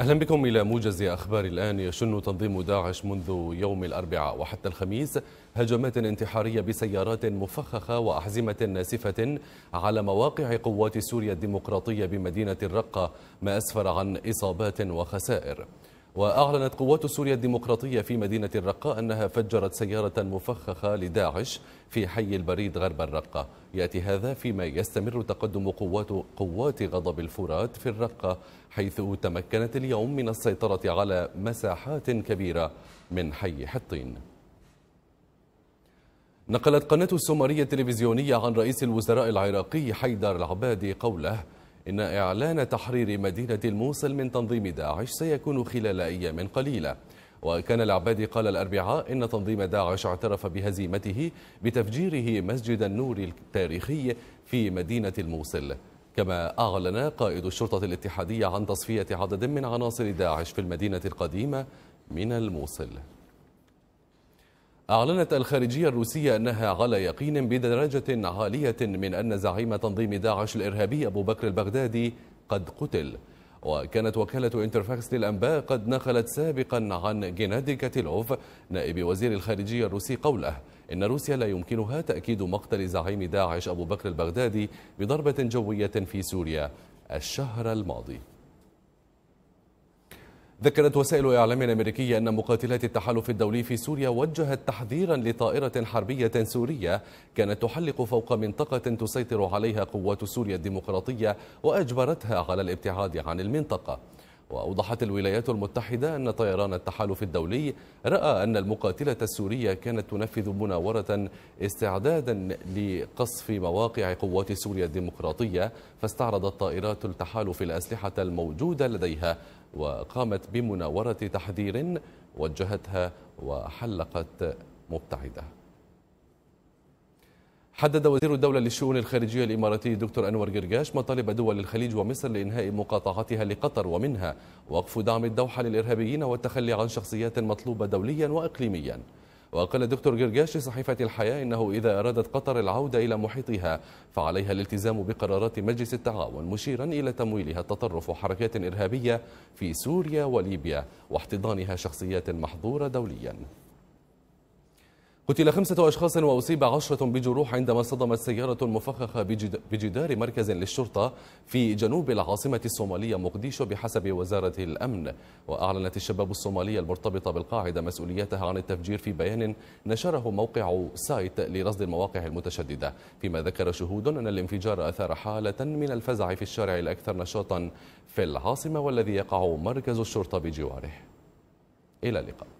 أهلا بكم إلى موجز أخبار الآن يشن تنظيم داعش منذ يوم الأربعاء وحتى الخميس هجمات انتحارية بسيارات مفخخة وأحزمة ناسفة على مواقع قوات سوريا الديمقراطية بمدينة الرقة ما أسفر عن إصابات وخسائر وأعلنت قوات سوريا الديمقراطية في مدينة الرقة أنها فجرت سيارة مفخخة لداعش في حي البريد غرب الرقة يأتي هذا فيما يستمر تقدم قوات, قوات غضب الفرات في الرقة حيث تمكنت اليوم من السيطرة على مساحات كبيرة من حي حطين نقلت قناة السومرية التلفزيونية عن رئيس الوزراء العراقي حيدر العبادي قوله إن إعلان تحرير مدينة الموصل من تنظيم داعش سيكون خلال أيام قليلة وكان العبادي قال الأربعاء إن تنظيم داعش اعترف بهزيمته بتفجيره مسجد النور التاريخي في مدينة الموصل كما أعلن قائد الشرطة الاتحادية عن تصفية عدد من عناصر داعش في المدينة القديمة من الموصل أعلنت الخارجية الروسية أنها على يقين بدرجة عالية من أن زعيم تنظيم داعش الإرهابي أبو بكر البغدادي قد قتل وكانت وكالة انترفاكس للأنباء قد نقلت سابقا عن جينادي كاتيلوف نائب وزير الخارجية الروسي قوله إن روسيا لا يمكنها تأكيد مقتل زعيم داعش أبو بكر البغدادي بضربة جوية في سوريا الشهر الماضي ذكرت وسائل إعلام أمريكية أن مقاتلات التحالف الدولي في سوريا وجهت تحذيرا لطائرة حربية سورية كانت تحلق فوق منطقة تسيطر عليها قوات سوريا الديمقراطية وأجبرتها على الابتعاد عن المنطقة وأوضحت الولايات المتحدة أن طيران التحالف الدولي رأى أن المقاتلة السورية كانت تنفذ مناورة استعدادا لقصف مواقع قوات سوريا الديمقراطية فاستعرضت طائرات التحالف الأسلحة الموجودة لديها وقامت بمناورة تحذير وجهتها وحلقت مبتعده حدد وزير الدولة للشؤون الخارجية الإماراتي دكتور أنور قرقاش مطالب دول الخليج ومصر لإنهاء مقاطعتها لقطر ومنها وقف دعم الدوحة للإرهابيين والتخلي عن شخصيات مطلوبة دوليا وإقليميا وقال الدكتور جرجاش لصحيفة الحياة إنه إذا أرادت قطر العودة إلى محيطها فعليها الالتزام بقرارات مجلس التعاون مشيرا إلى تمويلها التطرف وحركات إرهابية في سوريا وليبيا واحتضانها شخصيات محظورة دوليا قتل خمسة أشخاص وأصيب عشرة بجروح عندما صدمت سيارة مفخخة بجدار مركز للشرطة في جنوب العاصمة الصومالية مقديشو بحسب وزارة الأمن وأعلنت الشباب الصومالية المرتبطة بالقاعدة مسؤوليتها عن التفجير في بيان نشره موقع سايت لرصد المواقع المتشددة فيما ذكر شهود أن الانفجار أثار حالة من الفزع في الشارع الأكثر نشاطا في العاصمة والذي يقع مركز الشرطة بجواره إلى اللقاء